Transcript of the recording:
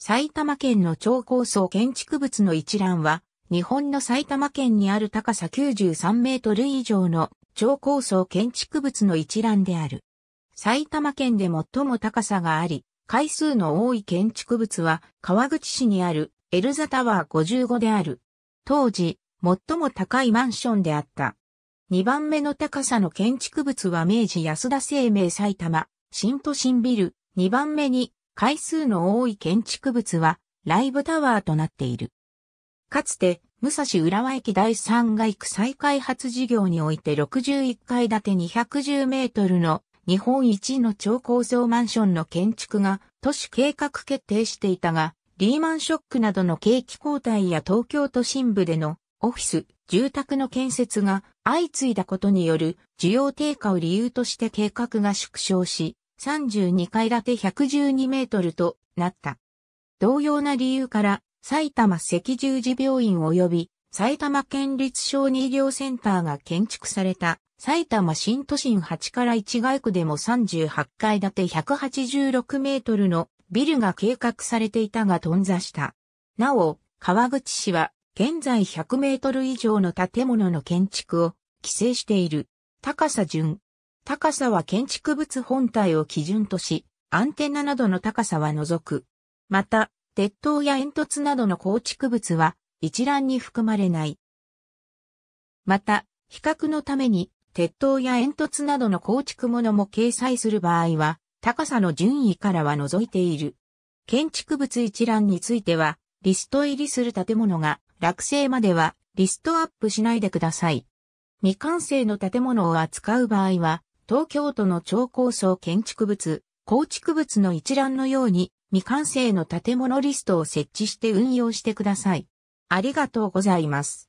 埼玉県の超高層建築物の一覧は、日本の埼玉県にある高さ93メートル以上の超高層建築物の一覧である。埼玉県で最も高さがあり、回数の多い建築物は川口市にあるエルザタワー55である。当時、最も高いマンションであった。2番目の高さの建築物は明治安田生命埼玉、新都心ビル。2番目に回数の多い建築物はライブタワーとなっている。かつて、武蔵浦和駅第3街区再開発事業において61階建て210メートルの日本一の超高層マンションの建築が都市計画決定していたが、リーマンショックなどの景気交代や東京都心部でのオフィス、住宅の建設が相次いだことによる需要低下を理由として計画が縮小し、32階建て112メートルとなった。同様な理由から、埼玉赤十字病院及び埼玉県立小児医療センターが建築された埼玉新都心8から1外区でも38階建て186メートルのビルが計画されていたが頓挫した。なお、川口市は現在100メートル以上の建物の建築を規制している。高さ順、高さは建築物本体を基準とし、アンテナなどの高さは除く。また、鉄塔や煙突などの構築物は一覧に含まれない。また、比較のために、鉄塔や煙突などの構築物も掲載する場合は、高さの順位からは除いている。建築物一覧については、リスト入りする建物が落成まではリストアップしないでください。未完成の建物を扱う場合は、東京都の超高層建築物、構築物の一覧のように未完成の建物リストを設置して運用してください。ありがとうございます。